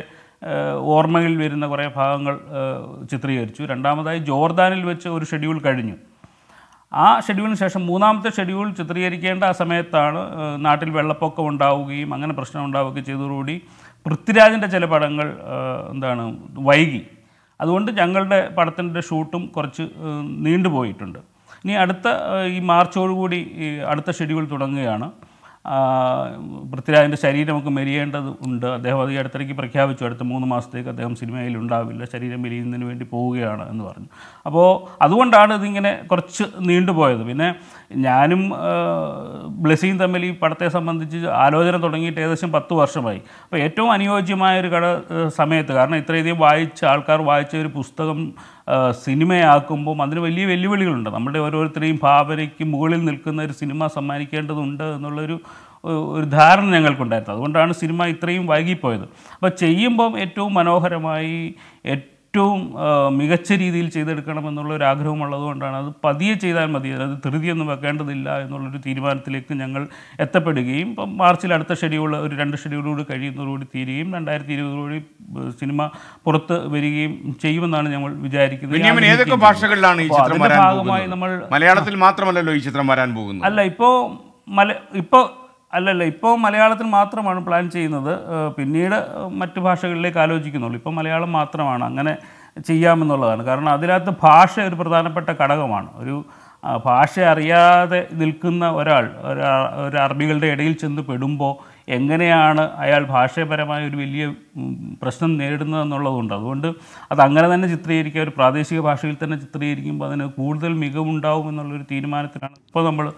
ഓർമ്മയിൽ വരുന്ന കുറേ ഭാഗങ്ങൾ ചിത്രീകരിച്ചു രണ്ടാമതായി ജോർദാനിൽ വെച്ച് ഒരു ഷെഡ്യൂൾ കഴിഞ്ഞു ആ ഷെഡ്യൂളിന് ശേഷം മൂന്നാമത്തെ ഷെഡ്യൂൾ ചിത്രീകരിക്കേണ്ട ആ സമയത്താണ് നാട്ടിൽ വെള്ളപ്പൊക്കം ഉണ്ടാവുകയും അങ്ങനെ പ്രശ്നം ഉണ്ടാവുകയും ചെയ്തതോടുകൂടി പൃഥ്വിരാജിൻ്റെ ചില പടങ്ങൾ എന്താണ് വൈകി അതുകൊണ്ട് ഞങ്ങളുടെ പടത്തിൻ്റെ ഷൂട്ടും കുറച്ച് നീണ്ടുപോയിട്ടുണ്ട് ഇനി അടുത്ത ഈ മാർച്ചോടുകൂടി ഈ അടുത്ത ഷെഡ്യൂൾ തുടങ്ങുകയാണ് പൃഥ്വിരാജിൻ്റെ ശരീരം നമുക്ക് മെരിയേണ്ടത് ഉണ്ട് അദ്ദേഹം അത് ഈ അടുത്തേക്ക് പ്രഖ്യാപിച്ചു അടുത്ത മൂന്ന് മാസത്തേക്ക് അദ്ദേഹം സിനിമയിൽ ഉണ്ടാവില്ല ശരീരം മെരിയുന്നതിന് വേണ്ടി പോവുകയാണ് എന്ന് പറഞ്ഞു അപ്പോൾ അതുകൊണ്ടാണ് ഇതിങ്ങനെ കുറച്ച് നീണ്ടുപോയത് പിന്നെ ഞാനും ബ്ലെസ്സിയും തമ്മിൽ ഈ പടത്തെ സംബന്ധിച്ച് ആലോചന തുടങ്ങിയിട്ട് ഏകദേശം പത്ത് വർഷമായി അപ്പോൾ ഏറ്റവും അനുയോജ്യമായ ഒരു കട സമയത്ത് കാരണം ഇത്രയധികം വായിച്ച ആൾക്കാർ വായിച്ച ഒരു പുസ്തകം സിനിമയാക്കുമ്പോൾ അതിന് വലിയ വെല്ലുവിളികളുണ്ട് നമ്മുടെ ഓരോരുത്തരെയും ഭാവനയ്ക്ക് മുകളിൽ നിൽക്കുന്ന ഒരു സിനിമ സമ്മാനിക്കേണ്ടതുണ്ട് എന്നുള്ളൊരു ഒരു ധാരണ ഞങ്ങൾക്കുണ്ടായിരുന്നു അതുകൊണ്ടാണ് സിനിമ ഇത്രയും വൈകിപ്പോയത് അപ്പോൾ ചെയ്യുമ്പം ഏറ്റവും മനോഹരമായി ഏറ്റവും ഏറ്റവും മികച്ച രീതിയിൽ ചെയ്തെടുക്കണം എന്നുള്ള ഒരു ആഗ്രഹം ഉള്ളതുകൊണ്ടാണ് അത് പതിയെ ചെയ്താൽ മതി അത് ധൃതിയൊന്നും വെക്കേണ്ടതില്ല എന്നുള്ളൊരു തീരുമാനത്തിലേക്ക് ഞങ്ങൾ എത്തപ്പെടുകയും ഇപ്പം മാർച്ചിൽ അടുത്ത ഷെഡ്യൂൾ ഒരു രണ്ട് ഷെഡ്യൂളോട് കഴിയുന്നതോടുകൂടി തീരുകയും രണ്ടായിരത്തി ഇരുപതോടുകൂടി സിനിമ പുറത്ത് വരികയും ചെയ്യുമെന്നാണ് ഞങ്ങൾ വിചാരിക്കുന്നത് ഏതൊക്കെ ഭാഷകളിലാണ് ഈ ചിത്രം ഭാഗമായി നമ്മൾ മലയാളത്തിൽ മാത്രമല്ലല്ലോ ഈ ചിത്രം വരാൻ പോകുന്നത് അല്ല ഇപ്പോൾ മല ഇപ്പോൾ അല്ലല്ല ഇപ്പോൾ മലയാളത്തിൽ മാത്രമാണ് പ്ലാൻ ചെയ്യുന്നത് പിന്നീട് മറ്റു ഭാഷകളിലേക്ക് ആലോചിക്കുന്നുള്ളൂ ഇപ്പോൾ മലയാളം മാത്രമാണ് അങ്ങനെ ചെയ്യാമെന്നുള്ളതാണ് കാരണം അതിനകത്ത് ഭാഷ ഒരു പ്രധാനപ്പെട്ട ഘടകമാണ് ഒരു ഭാഷ അറിയാതെ നിൽക്കുന്ന ഒരാൾ ഒരു അറബികളുടെ ഇടയിൽ ചെന്ന് പെടുമ്പോൾ എങ്ങനെയാണ് അയാൾ ഭാഷയപരമായ ഒരു വലിയ പ്രശ്നം എന്നുള്ളതുകൊണ്ട് അതുകൊണ്ട് അത് അങ്ങനെ തന്നെ ചിത്രീകരിക്കുക ഒരു പ്രാദേശിക ഭാഷയിൽ തന്നെ ചിത്രീകരിക്കുമ്പോൾ അതിന് കൂടുതൽ മികവുണ്ടാവും എന്നുള്ളൊരു തീരുമാനത്തിലാണ് ഇപ്പോൾ നമ്മൾ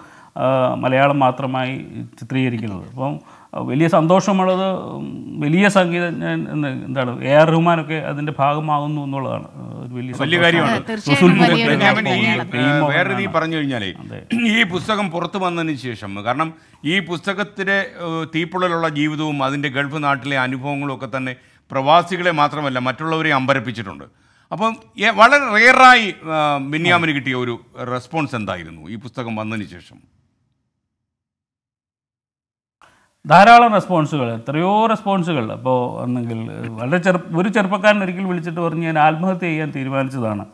മലയാളം മാത്രമായി ചിത്രീകരിക്കുന്നത് അപ്പം വലിയ സന്തോഷമുള്ളത് വലിയ സംഗീതജ്ഞൻ എന്താണ് എ ആർ റഹ്മാനൊക്കെ അതിന്റെ ഭാഗമാകുന്നു എന്നുള്ളതാണ് വലിയ കാര്യമാണ് വേറെ രീതി പറഞ്ഞു കഴിഞ്ഞാലേ ഈ പുസ്തകം പുറത്തു വന്നതിന് ശേഷം കാരണം ഈ പുസ്തകത്തിലെ തീപ്പുള്ളലുള്ള ജീവിതവും അതിൻ്റെ ഗൾഫ് നാട്ടിലെ അനുഭവങ്ങളും ഒക്കെ തന്നെ പ്രവാസികളെ മാത്രമല്ല മറ്റുള്ളവരെ അമ്പരപ്പിച്ചിട്ടുണ്ട് അപ്പം വളരെ റെയറായി ബെന്യാമിന് കിട്ടിയ ഒരു റെസ്പോൺസ് എന്തായിരുന്നു ഈ പുസ്തകം വന്നതിന് ശേഷം ധാരാളം റെസ്പോൺസുകൾ എത്രയോ റെസ്പോൺസുകൾ അപ്പോൾ ഒന്നെങ്കിൽ വളരെ ചെറു ഒരു ചെറുപ്പക്കാരൻ ഒരിക്കൽ വിളിച്ചിട്ട് പറഞ്ഞ് ഞാൻ ആത്മഹത്യ ചെയ്യാൻ തീരുമാനിച്ചതാണ്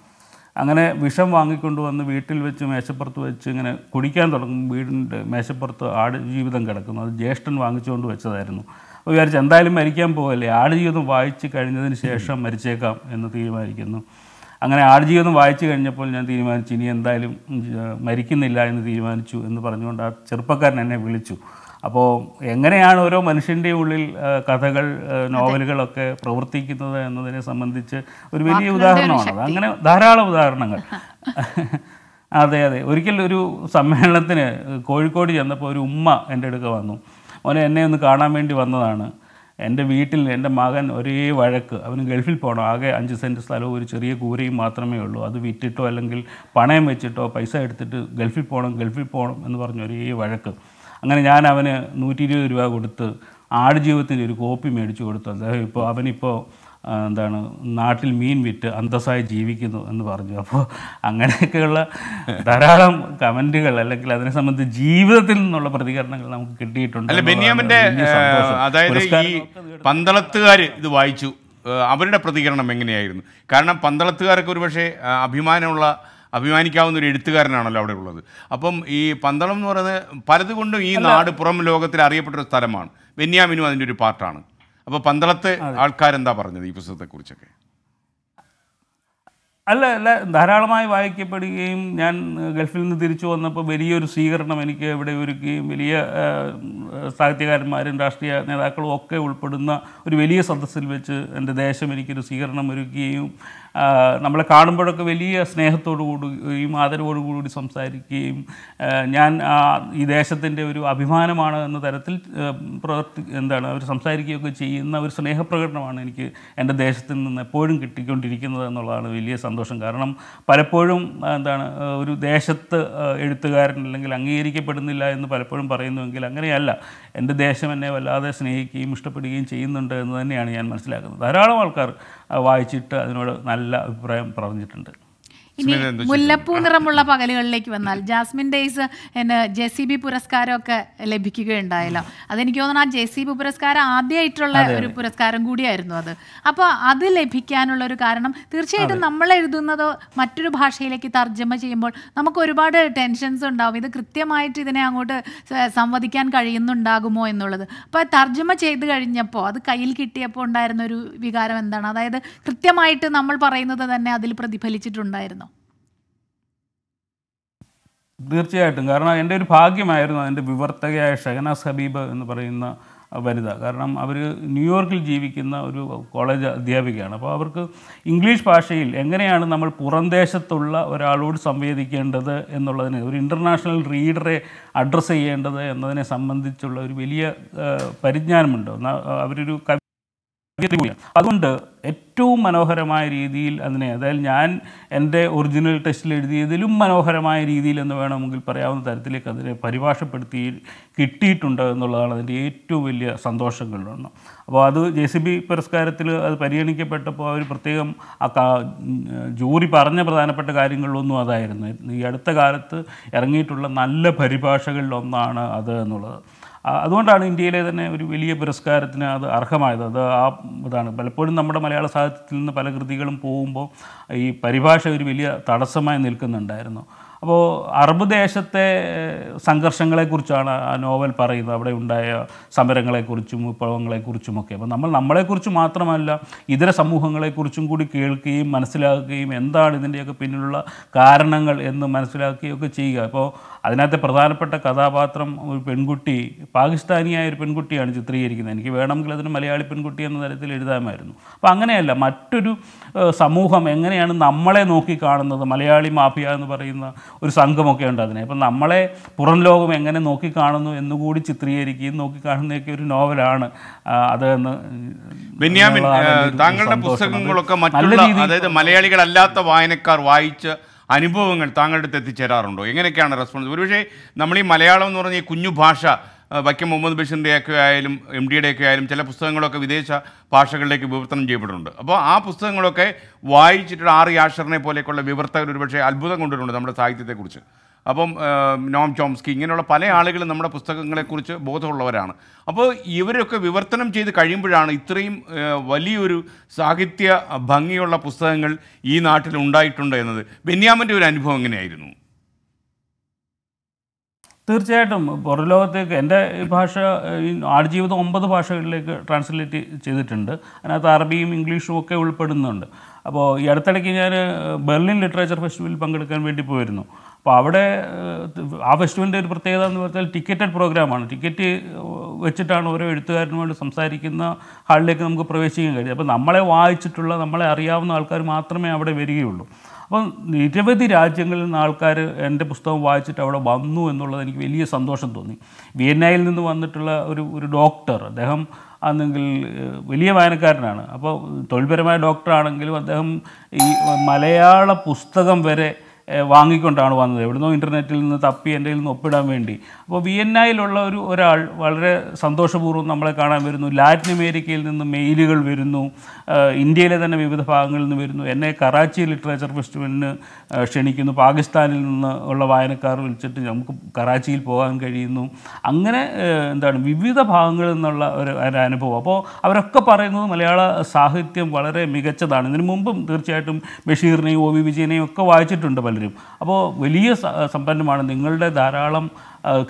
അങ്ങനെ വിഷം വാങ്ങിക്കൊണ്ടുവന്ന് വീട്ടിൽ വെച്ച് മേശപ്പുറത്ത് വെച്ച് ഇങ്ങനെ കുടിക്കാൻ തുടങ്ങും വീടിൻ്റെ മേശപ്പുറത്ത് ആട് ജീവിതം കിടക്കുന്നു അത് ജ്യേഷ്ഠൻ വാങ്ങിച്ചുകൊണ്ട് വെച്ചതായിരുന്നു അപ്പോൾ വിചാരിച്ച് എന്തായാലും മരിക്കാൻ പോകല്ലേ ആടുജീവിതം വായിച്ച് കഴിഞ്ഞതിന് ശേഷം മരിച്ചേക്കാം എന്ന് തീരുമാനിക്കുന്നു അങ്ങനെ ആടുജീവിതം വായിച്ച് കഴിഞ്ഞപ്പോൾ ഞാൻ തീരുമാനിച്ചു ഇനി എന്തായാലും മരിക്കുന്നില്ല എന്ന് തീരുമാനിച്ചു എന്ന് പറഞ്ഞുകൊണ്ട് ആ ചെറുപ്പക്കാരൻ എന്നെ വിളിച്ചു അപ്പോൾ എങ്ങനെയാണ് ഓരോ മനുഷ്യൻ്റെ ഉള്ളിൽ കഥകൾ നോവലുകളൊക്കെ പ്രവർത്തിക്കുന്നത് എന്നതിനെ സംബന്ധിച്ച് ഒരു വലിയ ഉദാഹരണമാണ് അങ്ങനെ ധാരാളം ഉദാഹരണങ്ങൾ അതെ അതെ ഒരിക്കൽ ഒരു സമ്മേളനത്തിന് കോഴിക്കോട് ചെന്നപ്പോൾ ഒരു ഉമ്മ എൻ്റെ അടുക്ക വന്നു മോനെ എന്നെ ഒന്ന് കാണാൻ വേണ്ടി വന്നതാണ് എൻ്റെ വീട്ടിൽ എൻ്റെ മകൻ ഒരേ വഴക്ക് അവന് ഗൾഫിൽ പോകണം ആകെ അഞ്ച് സെൻറ്റ് സ്ഥലവും ഒരു ചെറിയ കൂരയും മാത്രമേ ഉള്ളൂ അത് വിറ്റിട്ടോ അല്ലെങ്കിൽ പണയം വെച്ചിട്ടോ പൈസ എടുത്തിട്ട് ഗൾഫിൽ പോകണം ഗൾഫിൽ പോകണം എന്ന് പറഞ്ഞ ഒരേ വഴക്ക് അങ്ങനെ ഞാൻ അവന് നൂറ്റി ഇരുപത് രൂപ കൊടുത്ത് ആടുജീവിതത്തിൻ്റെ ഒരു കോപ്പി മേടിച്ചു കൊടുത്തു അദ്ദേഹം ഇപ്പോൾ അവനിപ്പോൾ എന്താണ് നാട്ടിൽ മീൻ വിറ്റ് അന്തസ്സായി ജീവിക്കുന്നു എന്ന് പറഞ്ഞു അപ്പോൾ അങ്ങനെയൊക്കെയുള്ള ധാരാളം കമൻറ്റുകൾ അല്ലെങ്കിൽ അതിനെ സംബന്ധിച്ച് ജീവിതത്തിൽ നിന്നുള്ള പ്രതികരണങ്ങൾ നമുക്ക് കിട്ടിയിട്ടുണ്ട് അല്ല ബെന്യാമിൻ്റെ അതായത് ഈ പന്തളത്തുകാർ ഇത് വായിച്ചു അവരുടെ പ്രതികരണം എങ്ങനെയായിരുന്നു കാരണം പന്തളത്തുകാരൊക്കെ ഒരുപക്ഷെ അഭിമാനമുള്ള അഭിമാനിക്കാവുന്ന ഒരു എഴുത്തുകാരനാണല്ലോ അവിടെ ഉള്ളത് അപ്പം ഈ പന്തളം എന്ന് പറയുന്നത് പലതുകൊണ്ടും ഈ നാട് പുറം ലോകത്തിൽ അറിയപ്പെട്ട ഒരു സ്ഥലമാണ് ബെന്യാമിനും അതിൻ്റെ ഒരു പാർട്ടാണ് അപ്പോൾ പന്തളത്തെ ആൾക്കാരെന്താ പറഞ്ഞത് ഈ പുസ്തകത്തെക്കുറിച്ചൊക്കെ അല്ല അല്ല ധാരാളമായി വായിക്കപ്പെടുകയും ഞാൻ ഗൾഫിൽ നിന്ന് തിരിച്ചു വന്നപ്പോൾ വലിയൊരു സ്വീകരണം എനിക്ക് ഇവിടെ ഒരുക്കുകയും വലിയ സാഹിത്യകാരന്മാരും രാഷ്ട്രീയ നേതാക്കളും ഒക്കെ ഉൾപ്പെടുന്ന ഒരു വലിയ സദസ്സിൽ വെച്ച് എൻ്റെ ദേശം എനിക്കൊരു സ്വീകരണം ഒരുക്കുകയും നമ്മളെ കാണുമ്പോഴൊക്കെ വലിയ സ്നേഹത്തോടു കൂടുകയും ആദരവോടു കൂടി സംസാരിക്കുകയും ഞാൻ ഈ ദേശത്തിൻ്റെ ഒരു അഭിമാനമാണ് എന്ന തരത്തിൽ പ്രവർത്തി എന്താണ് അവർ സംസാരിക്കുകയൊക്കെ ചെയ്യുന്ന ഒരു സ്നേഹപ്രകടനമാണ് എനിക്ക് എൻ്റെ ദേശത്തിൽ നിന്ന് എപ്പോഴും കിട്ടിക്കൊണ്ടിരിക്കുന്നത് എന്നുള്ളതാണ് വലിയ സന്തോഷം കാരണം പലപ്പോഴും എന്താണ് ഒരു ദേശത്ത് എഴുത്തുകാരൻ അല്ലെങ്കിൽ അംഗീകരിക്കപ്പെടുന്നില്ല എന്ന് പലപ്പോഴും പറയുന്നുവെങ്കിൽ അങ്ങനെയല്ല എൻ്റെ ദേശം എന്നെ വല്ലാതെ സ്നേഹിക്കുകയും ഇഷ്ടപ്പെടുകയും ചെയ്യുന്നുണ്ട് എന്ന് തന്നെയാണ് ഞാൻ മനസ്സിലാക്കുന്നത് ധാരാളം ആൾക്കാർ വായിച്ചിട്ട് അതിനോട് നല്ല അഭിപ്രായം പറഞ്ഞിട്ടുണ്ട് ഇനി മുല്ലപ്പൂ നിറമുള്ള പകലുകളിലേക്ക് വന്നാൽ ജാസ്മിൻ ഡേയ്സ് എന്നെ ജെ സി ബി പുരസ്കാരമൊക്കെ ലഭിക്കുകയുണ്ടായല്ലോ അതെനിക്ക് തോന്നുന്നു ആ ജെ സി ബി പുരസ്കാരം ആദ്യമായിട്ടുള്ള ഒരു പുരസ്കാരം കൂടിയായിരുന്നു അത് അപ്പോൾ അത് ലഭിക്കാനുള്ള ഒരു കാരണം തീർച്ചയായിട്ടും നമ്മൾ എഴുതുന്നതോ മറ്റൊരു ഭാഷയിലേക്ക് തർജ്ജമ ചെയ്യുമ്പോൾ നമുക്ക് ഒരുപാട് ടെൻഷൻസ് ഉണ്ടാവും ഇത് കൃത്യമായിട്ട് ഇതിനെ അങ്ങോട്ട് സംവദിക്കാൻ കഴിയുന്നുണ്ടാകുമോ എന്നുള്ളത് അപ്പോൾ തർജ്ജമ ചെയ്ത് കഴിഞ്ഞപ്പോൾ അത് കയ്യിൽ കിട്ടിയപ്പോൾ ഉണ്ടായിരുന്ന ഒരു വികാരം എന്താണ് അതായത് കൃത്യമായിട്ട് നമ്മൾ പറയുന്നത് തന്നെ അതിൽ പ്രതിഫലിച്ചിട്ടുണ്ടായിരുന്നു തീർച്ചയായിട്ടും കാരണം എൻ്റെ ഒരു ഭാഗ്യമായിരുന്നു അതിൻ്റെ വിവർത്തകയായ ഷഹനാസ് ഹബീബ് എന്ന് പറയുന്ന വനിത കാരണം അവർ ന്യൂയോർക്കിൽ ജീവിക്കുന്ന ഒരു കോളേജ് അധ്യാപികയാണ് അപ്പോൾ അവർക്ക് ഇംഗ്ലീഷ് ഭാഷയിൽ എങ്ങനെയാണ് നമ്മൾ പുറംദേശത്തുള്ള ഒരാളോട് സംവേദിക്കേണ്ടത് എന്നുള്ളതിനെ ഒരു ഇൻ്റർനാഷണൽ റീഡറെ അഡ്രസ്സ് ചെയ്യേണ്ടത് എന്നതിനെ സംബന്ധിച്ചുള്ള ഒരു വലിയ പരിജ്ഞാനമുണ്ട് അവരൊരു കവി അതുകൊണ്ട് ഏറ്റവും മനോഹരമായ രീതിയിൽ അതിനെ അതായത് ഞാൻ എൻ്റെ ഒറിജിനൽ ടെസ്റ്റിൽ എഴുതിയതിലും മനോഹരമായ രീതിയിൽ എന്ന് വേണമെങ്കിൽ പറയാവുന്ന തരത്തിലേക്ക് അതിനെ പരിഭാഷപ്പെടുത്തി കിട്ടിയിട്ടുണ്ട് എന്നുള്ളതാണ് അതിൻ്റെ ഏറ്റവും വലിയ സന്തോഷങ്ങളിലൊന്ന് അപ്പോൾ അത് ജെ സി ബി പുരസ്കാരത്തിൽ അത് പരിഗണിക്കപ്പെട്ടപ്പോൾ അവർ പ്രത്യേകം ആ ജൂറി പറഞ്ഞ പ്രധാനപ്പെട്ട കാര്യങ്ങളിലൊന്നും അതായിരുന്നു ഈ അടുത്ത കാലത്ത് ഇറങ്ങിയിട്ടുള്ള നല്ല പരിഭാഷകളിലൊന്നാണ് അത് എന്നുള്ളത് അതുകൊണ്ടാണ് ഇന്ത്യയിലെ തന്നെ ഒരു വലിയ പുരസ്കാരത്തിന് അത് അർഹമായത് അത് ആ ഇതാണ് പലപ്പോഴും നമ്മുടെ മലയാള സാഹിത്യത്തിൽ നിന്ന് പല കൃതികളും പോകുമ്പോൾ ഈ പരിഭാഷ ഒരു വലിയ തടസ്സമായി നിൽക്കുന്നുണ്ടായിരുന്നു അപ്പോൾ അറബ് ദേശത്തെ സംഘർഷങ്ങളെക്കുറിച്ചാണ് ആ നോവൽ പറയുന്നത് അവിടെ ഉണ്ടായ സമരങ്ങളെക്കുറിച്ചും വിപ്ലവങ്ങളെക്കുറിച്ചുമൊക്കെ അപ്പോൾ നമ്മൾ നമ്മളെക്കുറിച്ച് മാത്രമല്ല ഇതര സമൂഹങ്ങളെക്കുറിച്ചും കൂടി കേൾക്കുകയും മനസ്സിലാക്കുകയും എന്താണ് ഇതിൻ്റെയൊക്കെ പിന്നിലുള്ള കാരണങ്ങൾ എന്ന് മനസ്സിലാക്കുകയൊക്കെ ചെയ്യുക ഇപ്പോൾ അതിനകത്തെ പ്രധാനപ്പെട്ട കഥാപാത്രം ഒരു പെൺകുട്ടി പാകിസ്ഥാനിയായ ഒരു പെൺകുട്ടിയാണ് ചിത്രീകരിക്കുന്നത് എനിക്ക് വേണമെങ്കിൽ അതിന് മലയാളി പെൺകുട്ടി എന്ന തരത്തിൽ എഴുതാമായിരുന്നു അപ്പോൾ അങ്ങനെയല്ല മറ്റൊരു സമൂഹം എങ്ങനെയാണ് നമ്മളെ നോക്കി കാണുന്നത് മലയാളി മാഫിയ എന്ന് പറയുന്ന ഒരു സംഘമൊക്കെ ഉണ്ട് അതിനെ അപ്പം നമ്മളെ പുറം ലോകം എങ്ങനെ നോക്കി കാണുന്നു എന്നുകൂടി ചിത്രീകരിക്കുകയും നോക്കി ഒരു നോവലാണ് അതെന്ന് ബെന്യാമിൻ താങ്കളുടെ പുസ്തകങ്ങളൊക്കെ മറ്റുള്ള അതായത് മലയാളികളല്ലാത്ത വായനക്കാർ വായിച്ച് അനുഭവങ്ങൾ താങ്കളുടെ അടുത്ത് എത്തിച്ചേരാറുണ്ടോ എങ്ങനെയൊക്കെയാണ് റെസ്പോൺസ് ഒരുപക്ഷെ നമ്മൾ ഈ മലയാളം എന്ന് പറഞ്ഞ ഈ കുഞ്ഞു ഭാഷ വൈക്കം മുഹമ്മദ് ബഷീറിൻ്റെയൊക്കെ ആയാലും എം ഡിയുടെയൊക്കെ ആയാലും ചില പുസ്തകങ്ങളൊക്കെ വിദേശ ഭാഷകളിലേക്ക് വിവർത്തനം ചെയ്യപ്പെടുന്നുണ്ട് അപ്പോൾ ആ പുസ്തകങ്ങളൊക്കെ വായിച്ചിട്ടുള്ള ആർ യാഷറിനെ പോലെയൊക്കെയുള്ള വിവർത്തകർ ഒരുപക്ഷെ അത്ഭുതം കൊണ്ടിട്ടുണ്ട് നമ്മുടെ സാഹിത്യത്തെക്കുറിച്ച് അപ്പം നോം ചോംസ്കി ഇങ്ങനെയുള്ള പല ആളുകളും നമ്മുടെ പുസ്തകങ്ങളെക്കുറിച്ച് ബോധമുള്ളവരാണ് അപ്പോൾ ഇവരൊക്കെ വിവർത്തനം ചെയ്ത് കഴിയുമ്പോഴാണ് ഇത്രയും വലിയൊരു സാഹിത്യ ഭംഗിയുള്ള പുസ്തകങ്ങൾ ഈ നാട്ടിൽ ഉണ്ടായിട്ടുണ്ട് എന്നത് ബെന്യാമൻ്റെ ഒരു അനുഭവം എങ്ങനെയായിരുന്നു തീർച്ചയായിട്ടും പുറലോകത്തേക്ക് എൻ്റെ ഭാഷ ആടുജീവിതം ഒമ്പത് ഭാഷകളിലേക്ക് ട്രാൻസ്ലേറ്റ് ചെയ്തിട്ടുണ്ട് അതിനകത്ത് അറബിയും ഇംഗ്ലീഷും ഒക്കെ ഉൾപ്പെടുന്നുണ്ട് അപ്പോൾ ഈ അടുത്തിടയ്ക്ക് ഞാൻ ബെർലിൻ ലിറ്ററേച്ചർ ഫെസ്റ്റിവലിൽ പങ്കെടുക്കാൻ വേണ്ടി പോയിരുന്നു അപ്പോൾ അവിടെ ആ ഫെസ്റ്റിവലിൻ്റെ ഒരു പ്രത്യേകത എന്ന് പറഞ്ഞാൽ ടിക്കറ്റഡ് പ്രോഗ്രാമാണ് ടിക്കറ്റ് വെച്ചിട്ടാണ് ഓരോ എഴുത്തുകാരനും വേണ്ടി സംസാരിക്കുന്ന ഹാളിലേക്ക് നമുക്ക് പ്രവേശിക്കാൻ കഴിയും അപ്പോൾ നമ്മളെ വായിച്ചിട്ടുള്ള നമ്മളെ അറിയാവുന്ന ആൾക്കാർ മാത്രമേ അവിടെ വരികയുള്ളൂ അപ്പം നിരവധി രാജ്യങ്ങളിൽ നിന്ന് ആൾക്കാർ എൻ്റെ പുസ്തകം വായിച്ചിട്ട് അവിടെ വന്നു എന്നുള്ളത് എനിക്ക് വലിയ സന്തോഷം തോന്നി വിയന്നയിൽ നിന്ന് വന്നിട്ടുള്ള ഒരു ഒരു ഡോക്ടർ അദ്ദേഹം അല്ലെങ്കിൽ വലിയ വായനക്കാരനാണ് അപ്പോൾ തൊഴിൽപരമായ ഡോക്ടറാണെങ്കിലും അദ്ദേഹം ഈ മലയാള പുസ്തകം വരെ വാങ്ങിക്കൊണ്ടാണ് വന്നത് എവിടുന്നോ ഇൻ്റർനെറ്റിൽ നിന്ന് തപ്പി എൻ്റെ നിന്ന് ഒപ്പിടാൻ വേണ്ടി അപ്പോൾ വിയന്നയിലുള്ള ഒരു ഒരാൾ വളരെ സന്തോഷപൂർവ്വം നമ്മളെ കാണാൻ വരുന്നു ലാറ്റിൻ അമേരിക്കയിൽ നിന്ന് മെയിലുകൾ വരുന്നു ഇന്ത്യയിലെ തന്നെ വിവിധ ഭാഗങ്ങളിൽ നിന്ന് വരുന്നു എന്നെ കറാച്ചി ലിറ്ററേച്ചർ ഫെസ്റ്റിവലിന് ക്ഷണിക്കുന്നു പാകിസ്ഥാനിൽ നിന്ന് ഉള്ള വായനക്കാർ വിളിച്ചിട്ട് നമുക്ക് കറാച്ചിയിൽ പോകാൻ കഴിയുന്നു അങ്ങനെ എന്താണ് വിവിധ ഭാഗങ്ങളിൽ നിന്നുള്ള ഒരു അനുഭവം അപ്പോൾ അവരൊക്കെ പറയുന്നത് മലയാള സാഹിത്യം വളരെ മികച്ചതാണ് ഇതിനു മുമ്പും തീർച്ചയായിട്ടും ബഷീറിനെയും ഒ വി വിജയനെയും ഒക്കെ വായിച്ചിട്ടുണ്ട് പലരും അപ്പോൾ വലിയ സമ്പന്നമാണ് നിങ്ങളുടെ ധാരാളം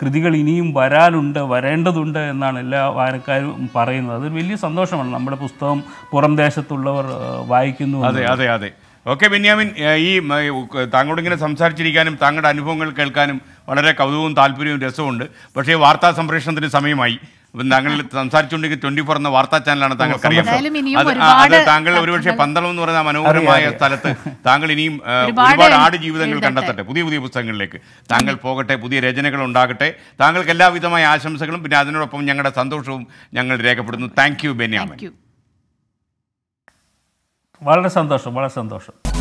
കൃതികൾ ഇനിയും വരാനുണ്ട് വരേണ്ടതുണ്ട് എന്നാണ് എല്ലാ വായനക്കാരും പറയുന്നത് അതൊരു വലിയ സന്തോഷമാണ് നമ്മുടെ പുസ്തകം പുറം ദേശത്തുള്ളവർ വായിക്കുന്നു അതെ അതെ അതെ ഓക്കെ ബെന്യാമിൻ ഈ താങ്കളോട് ഇങ്ങനെ സംസാരിച്ചിരിക്കാനും താങ്കളുടെ അനുഭവങ്ങൾ കേൾക്കാനും വളരെ കൗതുകവും താല്പര്യവും രസമുണ്ട് പക്ഷേ വാർത്താ സംപ്രേഷണത്തിന് സമയമായി അപ്പം താങ്കൾ സംസാരിച്ചുകൊണ്ടിരിക്കുന്ന ട്വന്റി ഫോർ എന്ന വാർത്താ ചാനലാണ് താങ്കൾക്ക് അറിയാം അത് താങ്കൾ ഒരുപക്ഷെ പന്തളം എന്ന് പറയുന്ന മനോഹരമായ സ്ഥലത്ത് താങ്കൾ ഇനിയും ഒരുപാട് ആട് ജീവിതങ്ങൾ കണ്ടെത്തട്ടെ പുതിയ പുതിയ പുസ്തകങ്ങളിലേക്ക് താങ്കൾ പോകട്ടെ പുതിയ രചനകൾ ഉണ്ടാകട്ടെ താങ്കൾക്ക് എല്ലാവിധമായ ആശംസകളും പിന്നെ അതിനോടൊപ്പം ഞങ്ങളുടെ സന്തോഷവും ഞങ്ങൾ രേഖപ്പെടുന്നു താങ്ക് യു ബെന്യാമൻ വളരെ സന്തോഷം വളരെ സന്തോഷം